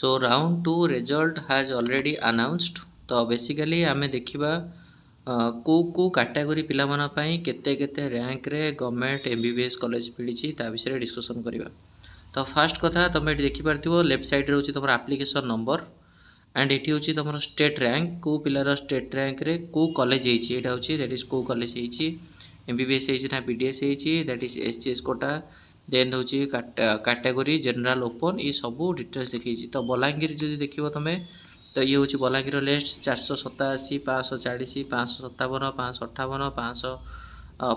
so round two result has already announced तो basically आम देखा कू कू काटेगोरी पाई केते केते रैंक रे government M B S college मिली विषय डिस्कसन करवा तो फास्ट कथा तुम ये देखिपार लेफ्ट सैड रोच तुम आप्लिकेसन नंबर एंड ये तुम स्टेट रैंक कौ पिलार स्टेट रैंक रे कौ कलेज होटा होज कौ कलेज होम बी एस ना बी डी एस होट इज एस जी एस कोटा দেন হচ্ছে ক্যাটেগোরি জেনারেল ওপন এই সব ডিটেলস দেখিছি তো বলাঙ্গীর যদি দেখিব তুমি তো ইয়ে হচ্ছে বলাঙ্গীর লিস্ট চারশো সতাশি পাঁচশো চাড়িশ পাঁচশো সতাবন পাঁচশো অঠাবন পাঁচশো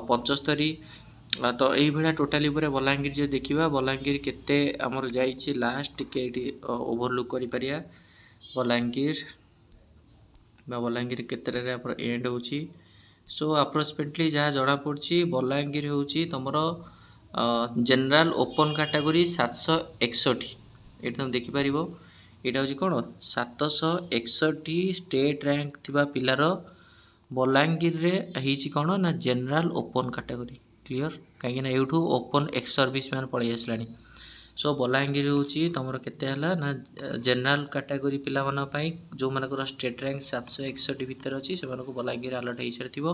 পঞ্চস্তরি তো এইভাবে টোটাল উপরে বলাঙ্গীর যদি দেখিবা বলাঙ্গীর কেতে আমার যাইছি লাস্ট টিকে এটি ওভরলুক করিপারিবা বলাঙ্গীর বা বଲାଙ୍ଗୀର କେତେଟାରେ ଆମର ଏଣ୍ଡ ହେଉଛି ସୋ ଆପ୍ରୋକ୍ସିମେଟଲି ଯାହା ଜଣାପଡ଼ୁଛି ବଲାଙ୍ଗୀର ହେଉଛି ତୁମର জেনারেল ওপন ক্যাটাগোরি সাতশো একষট্টি এটি তুমি দেখিপারিব এটা হচ্ছে কোণ সাতশহ একষট্টি স্টেট র্যাঙ্ক থাকা পিলার বଲାଙ୍ଗୀରରେ ହେଇଛି କ'ଣ ନା ଜେନେରାଲ ଓପନ୍ କାଟାଗୋରୀ କ୍ଲିଅର କାହିଁକିନା ଏଇଠୁ ଓପନ୍ ଏକ୍ସ ସର୍ଭିସ୍ ମ୍ୟାନ୍ ପଳେଇ ଆସିଲାଣି ସୋ ବଲାଙ୍ଗୀର ହେଉଛି ତୁମର କେତେ ହେଲା ନା ଜେନେରାଲ କାଟାଗୋରୀ ପିଲାମାନଙ୍କ ପାଇଁ ଯେଉଁମାନଙ୍କର ଷ୍ଟେଟ୍ ରାଙ୍କ ସାତଶହ ଏକଷଠି ଭିତରେ ଅଛି ସେମାନଙ୍କୁ ବଲାଙ୍ଗୀର ଆଲର୍ଟ ହେଇସାରିଥିବ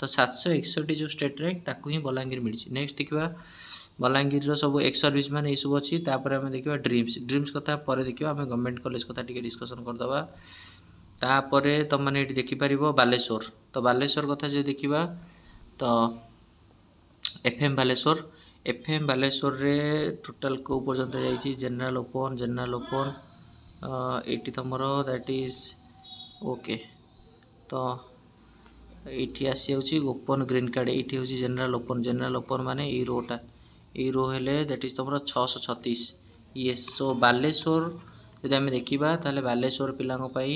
तो सात सौ एकसठ जो स्टेट रैंक रेट बलांगीर मिली नेक्स्ट देखा बलांगीर सब एक् सर्विस मैंने सब अच्छी आम देखा ड्रीम्स ड्रीम्स क्या पर देखा आम गवर्नमेंट कलेज क्या डिस्कसन करदापर तुम मैंने देखिपर बालेश्वर तो बालेश्वर कथा जो देखा तो F M Baleshwar F M Baleshwar में टोटाल कौ पर्यटन जाइए जेनेल ओपन जेनेल ओपन ये तुम दैट इज ओके तो ଏଇଠି ଆସିଯାଉଛି ଓପନ୍ ଗ୍ରୀନ କାର୍ଡ଼ ଏଇଠି ହେଉଛି ଜେନେରାଲ ଓପନ୍ ଜେନେରାଲ ଓପନ୍ ମାନେ ଏଇ ରୋଟା ଏଇ ରୋ ହେଲେ ଦ୍ୟାଟ୍ ଇଜ୍ ତମର ଛଅଶହ ଛତିଶ ୟେସ୍ ସୋ ବାଲେଶ୍ୱର ଯଦି ଆମେ ଦେଖିବା ତାହେଲେ ବାଲେଶ୍ୱର ପିଲାଙ୍କ ପାଇଁ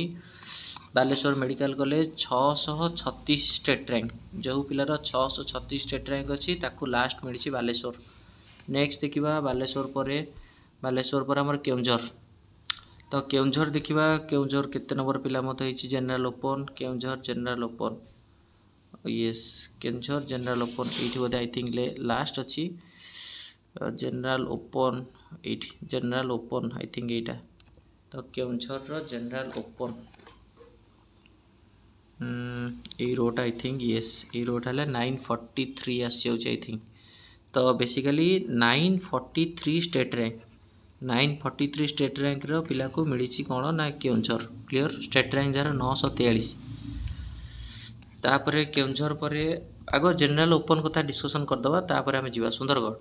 ବାଲେଶ୍ୱର ମେଡ଼ିକାଲ କଲେଜ ଛଅଶହ ଛତିଶ ଷ୍ଟେଟ୍ ରାଙ୍କ ଯେଉଁ ପିଲାର ଛଅଶହ ଛତିଶ ଷ୍ଟେଟ୍ ରାଙ୍କ ଅଛି ତାକୁ ଲାଷ୍ଟ ମିଳିଛି ବାଲେଶ୍ୱର ନେକ୍ସଟ ଦେଖିବା ବାଲେଶ୍ୱର ପରେ ବାଲେଶ୍ୱର ପରେ ଆମର କେଉଁଝର ତ କେଉଁଝର ଦେଖିବା କେଉଁଝର କେତେ ନମ୍ବର ପିଲା ମତ ହେଇଛି general open Keonjhar general open yes कैंसर जनरल ओपन ये बोधे आई थिंक लास्ट अच्छी general open general open I think यहाँ तो केंसर रेनेल ओपन योट आई थिंक यस ये रोटा है नाइन फर्टी थ्री आसी आई थिंक तो basically nine forty three state rank nine forty three state rank रिल्ला कौन ना केंसर क्लीयर स्टेट रैंक जरा नौश तेयालीस ତାପରେ କେଉଁଝର ପରେ ଆଗ ଜେନେରାଲ୍ ଓପନ୍ କଥା ଡିସ୍କସନ୍ କରିଦେବା ତାପରେ ଆମେ ଯିବା ସୁନ୍ଦରଗଡ଼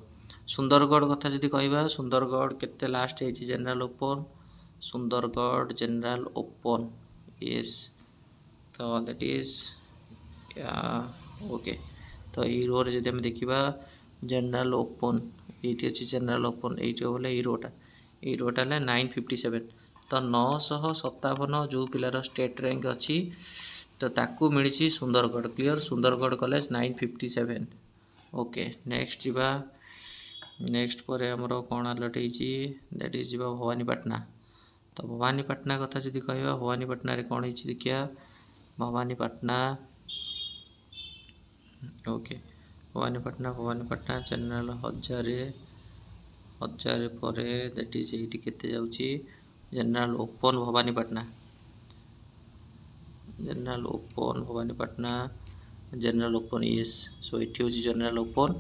ସୁନ୍ଦରଗଡ଼ କଥା ଯଦି କହିବା ସୁନ୍ଦରଗଡ଼ କେତେ ଲାଷ୍ଟ ହେଇଛି general open Sundargarh general open yes ତ ଦ୍ୟାଟ୍ ଇଜ୍ ଓକେ ତ ଏଇ ରୋରେ ଯଦି ଆମେ ଦେଖିବା ଜେନେରାଲ୍ ଓପନ୍ ଏଇଠି ଅଛି ଜେନେରାଲ୍ ଓପନ୍ ଏଇଠି ବୋଲେ ଏଇ ରୋଟା ଏଇ ରୋଟା ହେଲା ନାଇନ୍ ଫିଫ୍ଟି ସେଭେନ୍ ତ ନଅଶହ ସତାବନ ଯେଉଁ ପିଲାର ଷ୍ଟେଟ୍ ରାଙ୍କ ଅଛି तो ताकू मिली Sundargarh clear Sundargarh college nine fifty seven okay next जावा नेक्स्ट पर आमर कौन आलर्ट होती दैट इज जी भवानीपाटना तो भवानीपाटना कथा जी कह भवानीपाटन कौन हो देखा भवानीपाटना ओके भवानीपाटना भवानीपाटना चैनल हजार हजार पर दैट इज ये केते general open Bhawanipatna general open Bhawanipatna general open yes so ଏଠି ହେଉଛି ଜେନେରାଲ ଓପନ୍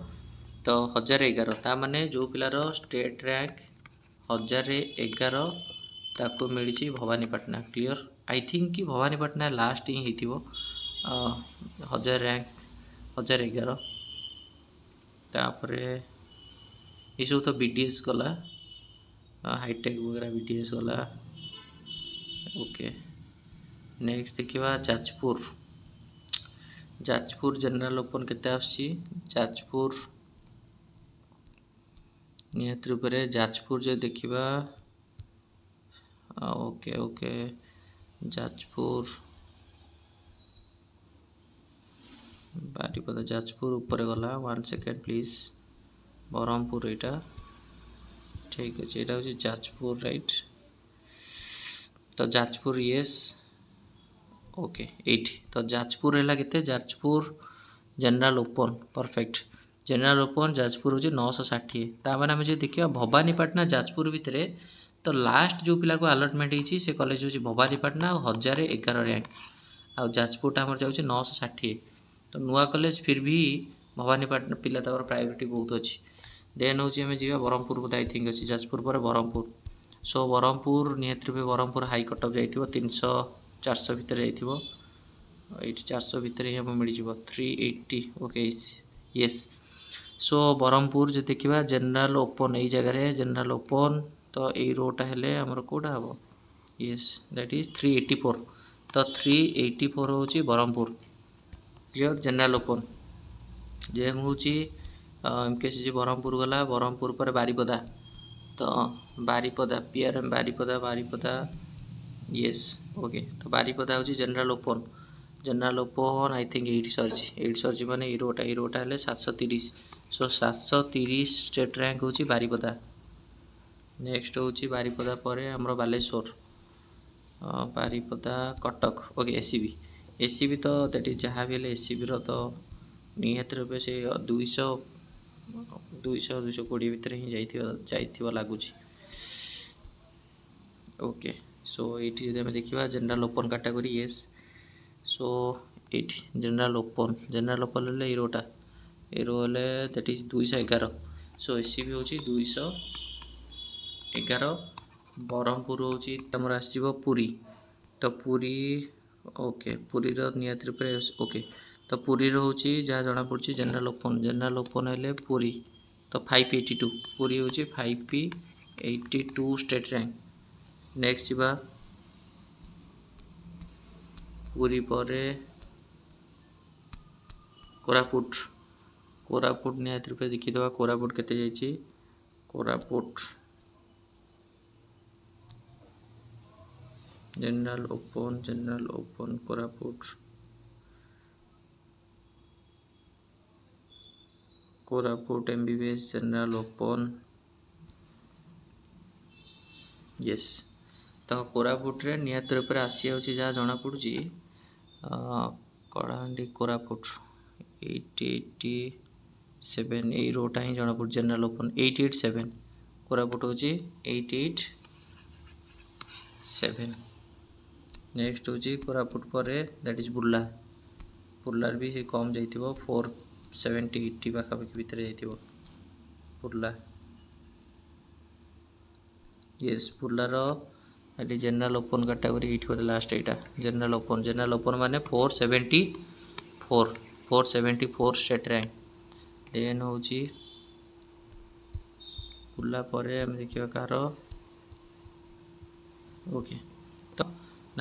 ତ ହଜାର ଏଗାର ତା ମାନେ ଯେଉଁ ପିଲାର ଷ୍ଟେଟ୍ ର୍ୟାଙ୍କ ହଜାର ଏଗାର ତାକୁ ମିଳିଛି ଭବାନୀପାଟଣା କ୍ଲିଅର୍ ଆଇ ଥିଙ୍କ କି ଭବାନୀପାଟଣା ଲାଷ୍ଟ ହିଁ ହେଇଥିବ ହଜାର ର୍ୟାଙ୍କ ହଜାର ଏଗାର ତାପରେ ଏସବୁ ତ ବି ଡି ଏସ୍ ଗଲା ହାଇଟେକ୍ ବଗେରା ବି ଡି ଏସ୍ ଗଲା ଓକେ नेक्स्ट देखा जाजपुर जाजपुर जनरल ओपन केजपुर रूप से जाजपुर जो देखा ओके ओके जाजपुर बारिपदा जाजपुर ऊपर गला वन सेकेंड प्लीज ब्रह्मपुर यहाँ ठीक अच्छे यहाँ हूँ जाजपुर रईट तो जाजपुर ये ওকে এইটি তো ଯାଜପୁର ହେଲା କେତେ Jajpur general open perfect general open Jajpur ହେଉଛି ନଅଶହ ଷାଠିଏ ତାମାନେ ଆମେ ଯଦି ଦେଖିବା ଭବାନୀପାଟଣା ଯାଜପୁର ଭିତରେ ତ ଲାଷ୍ଟ ଯେଉଁ ପିଲାକୁ ଆଲଟମେଣ୍ଟ ହେଇଛି ସେ କଲେଜ ହେଉଛି ଭବାନୀପାଟଣା ଆଉ ହଜାରେ ଏଗାର ର୍ୟାଙ୍କ ଆଉ ଯାଜପୁରଟା ଆମର ଯାଉଛି ନଅଶହ ଷାଠିଏ ତ ନୂଆ କଲେଜ ଫିର୍ ବି ଭବାନୀପାଟଣା ପିଲା ତାଙ୍କର ପ୍ରାୟୋରିଟି ବହୁତ ଅଛି ଦେନ୍ ହେଉଛି ଆମେ ଯିବା ବ୍ରହ୍ମପୁର ବୋଧେ ଆଇ ଥିଙ୍କ ଅଛି ଯାଜପୁର ପରେ ବ୍ରହ୍ମପୁର ସୋ ବ୍ରହ୍ମପୁର ନିହାତି ରୂପେ ବ୍ରହ୍ମପୁର ହାଇ କଟଅଫ୍ ଯାଇଥିବ ତିନିଶହ ଚାରିଶହ ଭିତରେ ଯାଇଥିବ ଏଇଠି ଚାରିଶହ ଭିତରେ ହିଁ ଆମକୁ ମିଳିଯିବ three eighty okay yes so Brahmapur যদি দেখা জেনারেল ওপন এই জায়গায় জেনারেল ওপন তো এই রোটা হলে আমার কোটা হব yes that is three eighty four তো থ্রি এইটি ফোর হচ্ছে ব্রহ্মপুর ক্লিয়ার জেনারেল ওপন জেম হচ্ছে এমকেস যে ব্রহ্মপুর গলা ব্রহ্মপুর পরে বারিপদা তো বারিপদা পিআরএম বারিপদা বারিপদা ইয়েস ওকে তো বারি কথা হচ্ছে general open general open I think eight সরিছি এইট সরিছি মানে হিরোটা হিরোটা হলে সাতশো তিরিশ সো সাতশো তিরিশ স্টেট র্যাঙ্ক হচ্ছে বারিপদা নেক্সট হচ্ছে বারিপদা পরে আমার Baleshwar Baripada Cuttack okay SCB SCB তো দ্যাট ইজ যাহা বি হলে এসিবির তো নিহতি রূপে সে দুইশো দুইশো দুইশো কোড়িয়ে ভিতরে হি যাই যাই লাগুছি ওকে সো ଏଇଠି ଯଦି ଆମେ ଦେଖିବା general open category yes so ଏଇଠି ଜେନେରାଲ ଓପନ୍ ଜେନେରାଲ ଓପନ୍ ହେଲେ ଏ ରୋଟା ଏ ରୋ ହେଲେ ଦ୍ୟାଟ୍ ଇଜ୍ ଦୁଇଶହ ଏଗାର ସୋ ଏସ୍ ସି ବି ହେଉଛି ଦୁଇଶହ ଏଗାର ବ୍ରହ୍ମପୁର ହେଉଛି ଆମର ଆସିଯିବ ପୁରୀ ତ ପୁରୀ ଓକେ ପୁରୀର ନିହାତି ରୂପରେ ଓକେ ତ ପୁରୀର ହେଉଛି ଯାହା ଜଣାପଡ଼ୁଛି ଜେନେରାଲ ଓପନ୍ ଜେନେରାଲ ଓପନ୍ ହେଲେ ପୁରୀ ତ ଫାଇଭ୍ ଏଇଟି ଟୁ ପୁରୀ ହେଉଛି five eighty two state rank next ଯିବା ପୁରୀ ପରେ କୋରାପୁଟ କୋରାପୁଟ ନିହାତି ରୂପେ ଦେଖିଦେବା କୋରାପୁଟ କେତେ ଯାଇଛି Koraput general open general open Koraput Koraput M B B S general open yes ତ କୋରାପୁଟରେ ନିହାତି ରୂପରେ ଆସିଯାଉଛି ଯାହା ଜଣାପଡ଼ୁଛି Kalahandi Koraput eight eighty seven ଏଇ ରୋଟା ହିଁ ଜଣାପଡ଼ୁଛି general open eight eight seven Koraput ହେଉଛି ଏଇଟ୍ ଏଇଟ୍ ସେଭେନ୍ ନେକ୍ସଟ୍ ହେଉଛି କୋରାପୁଟ ପରେ ଦ୍ୟାଟ୍ ଇଜ୍ ବୁର୍ଲା ବୁର୍ଲାରେ ବି ସେ କମ୍ ଯାଇଥିବ ଫୋର୍ ସେଭେଣ୍ଟି ଏଇଟି ପାଖାପାଖି ଭିତରେ ଯାଇଥିବ ବୁର୍ଲା ୟେସ୍ ବୁର୍ଲାର अल्ली जेनराल ओपन काटागोरी ये लास्ट यहाँ जेनराल ओपन जेनेल ओपन मान four seventy four four seventy four state rank then हो बुलापर आम देखा ओके तो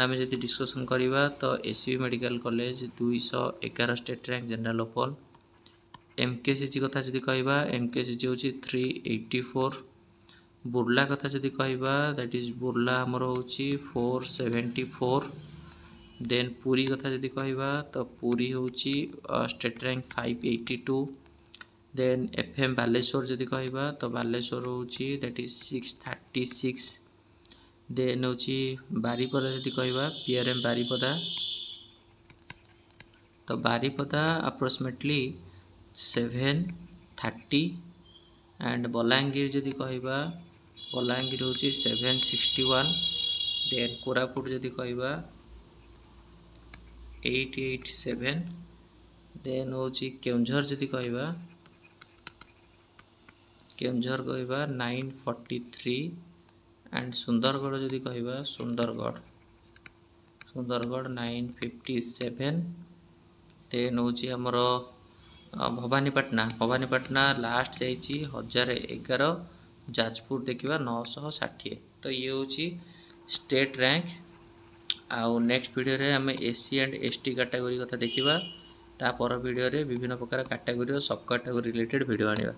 आम जो डिस्कसन करवा तो एस वि मेडिकल कलेज दुईश एगार state rank general open M K C जी कथा जी कह एम के सी जी हूँ थ्री एट्टी फोर ବୁର୍ଲା କଥା ଯଦି କହିବା ଦ୍ୟାଟ୍ ଇଜ୍ ବୁର୍ଲା ଆମର ହେଉଛି four seventy four then Puri କଥା ଯଦି କହିବା ତ ପୁରୀ ହେଉଛି state rank five eighty two then F M Baleshwar ଯଦି କହିବା ତ ବାଲେଶ୍ୱର ହେଉଛି that is six thirty six then ହେଉଛି ବାରିପଦା ଯଦି କହିବା ପି ଆର୍ ଏମ୍ ବାରିପଦା ତ Baripada approximately seven thirty and Balangir ଯଦି କହିବା बलांगीर हूँ सेभेन सिक्सटी वन दे कोरापुट जदि कह एट सेभेन देन हूँ केर जदि कह केर कह nine forty three and Sundargarh जी कह Sundargarh Sundargarh nine fifty seven then हूँ आमर भवानीपाटना भवानीपाटना लास्ट जा हजार एगार ଯାଜପୁର ଦେଖିବା ନଅଶହ ଷାଠିଏ ତ ଇଏ ହେଉଛି ଷ୍ଟେଟ୍ ରାଙ୍କ ଆଉ ନେକ୍ସଟ ଭିଡ଼ିଓରେ ଆମେ S C and S T category କଥା ଦେଖିବା ତା ପର ଭିଡ଼ିଓରେ ବିଭିନ୍ନ ପ୍ରକାର କାଟାଗୋରୀର ସବ୍ କାଟାଗୋରୀ ରିଲେଟେଡ଼୍ ଭିଡ଼ିଓ ଆଣିବା